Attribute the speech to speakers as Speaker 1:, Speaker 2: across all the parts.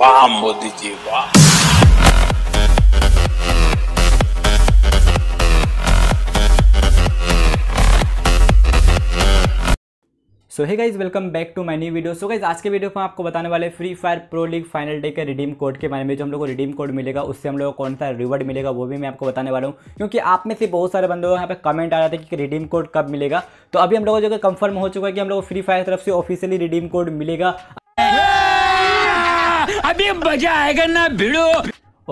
Speaker 1: वाह मोदी जी वाह so hey guys welcome back to my new video so guys आज के वीडियो में आपको बताने वाले free fire pro league final day के रिडीम कोड के बारे में जो हम लोग को रिडीम कोड मिलेगा उससे हम लोग को कौन सा रिवॉर्ड मिलेगा वो भी मैं आपको बताने वाला हूँ क्योंकि आप में से बहुत सारे बंदों यहाँ पे कमेंट आ रहा था कि रिडीम कोड कब मिलेगा तो अभी हम लोगों को जो कंफर्म हो चुका है कि हम लोग फ्री फायर तरफ से ऑफिशियली रिडीम कोड मिलेगा अभी मजा आएगा ना भिड़ो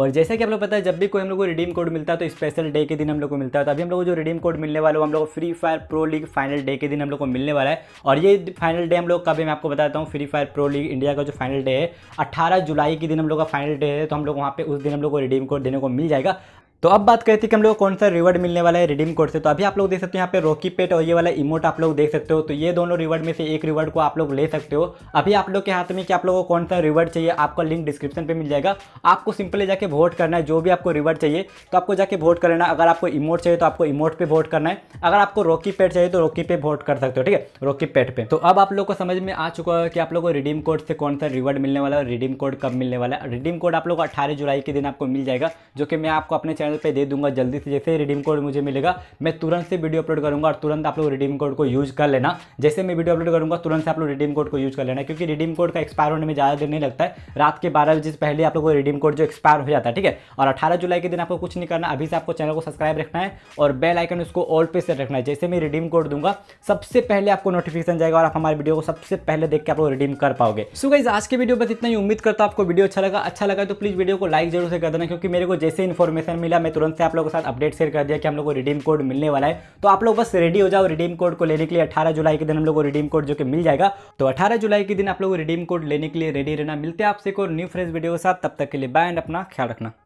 Speaker 1: और जैसे कि आप लोग पता है जब भी कोई हम लोग को रिडीम कोड मिलता है तो स्पेशल डे के दिन हम लोग को मिलता है तो अभी हम लोग को जो रिडीम कोड मिलने वाला है हम लोग को free fire pro league final day के दिन हम लोग को मिलने वाला है और ये फाइनल डे हम लोग का भी मैं आपको बताता हूँ free fire pro league India का जो फाइनल डे है अट्ठारह जुलाई के दिन हम लोग का फाइनल डे है तो हम लोग वहाँ पर उस दिन हम लोग को रिडीम कोड देने को मिल जाएगा तो अब बात करते हैं कि हम लोग कौन सा रिवॉर्ड मिलने वाला है रिडीम कोड से तो अभी आप लोग देख सकते हो यहाँ पे रॉकी पेट और ये वाला इमोट आप लोग देख सकते हो तो ये दोनों रिवॉर्ड में से एक रिवॉर्ड को आप लोग ले सकते हो अभी आप लोग के हाथ में कि आप लोगों को कौन सा रिवॉर्ड चाहिए आपका लिंक डिस्क्रिप्शन पर मिल जाएगा आपको सिंपली जाकर वोट करना है जो भी आपको रिवॉर्ड चाहिए तो आपको जाके वोट तो करना है अगर आपको इमोट चाहिए तो आपको इमोट पर वोट करना है अगर आपको रॉकी पेट चाहिए तो रॉकी पे वोट कर सकते हो ठीक है रॉकी पेट पर तो अब आप लोग को समझ में आ चुका है कि आप लोग को रिडीम कोड से कौन सा रिवॉर्ड मिलने वाला है रिडीम कोड कब मिलने वाला है रिडीम कोड आप लोग अट्ठारह जुलाई के दिन आपको मिल जाएगा जो कि मैं आपको अपने चैनल पे दे दूंगा जल्दी से जैसे रिडीम कोड मुझे मिलेगा मैं तुरंत से वीडियो अपलोड करूंगा और तुरंत आप लोग रिडीम कोड को यूज़ कर लेना जैसे मैं वीडियो अपलोड करूंगा तुरंत से आप लोग रिडीम कोड को यूज़ कर लेना क्योंकि रिडीम कोड का एक्सपायर होने में ज़्यादा देर नहीं लगता है रात के बारह बजे से पहले आप लोग रिडीम कोड जो एक्सपायर हो जाता है ठीक है और अठारह जुलाई के दिन आपको कुछ नहीं करना अभी से आपको चैनल को सब्सक्राइब रखना है और बेल आइकन उसको ऑल पे से रखना है जैसे मैं रिडीम कोड दूंगा सबसे पहले आपको नोटिफिकेशन जाएगा और आप हमारे वीडियो को सबसे पहले देख के आप लोग रिडीम कर पाओगे सो आज के वीडियो बस इतना ही उम्मीद करता हूं आपको वीडियो अच्छा लगा अच्छा लगा तो प्लीज़ वीडियो को लाइक जरूर से कर देना क्योंकि मेरे को जैसे इन्फॉर्मेशन मिला मिलेगा मैं तुरंत से आप लोगों के साथ अपडेट शेयर कर दिया कि हम लोग को रिडीम कोड मिलने वाला है तो आप लोग बस रेडी हो जाओ रिडीम कोड को लेने के लिए अठारह जुलाई के दिन हम लोग को रिडीम कोड जो कि मिल जाएगा तो अठारह जुलाई के दिन आप लोग रिडीम कोड लेने के लिए रेडी रहना मिलते हैं आपसे को न्यू फ्रेश वीडियो के साथ तब तक के लिए बाय एंड अपना ख्याल रखना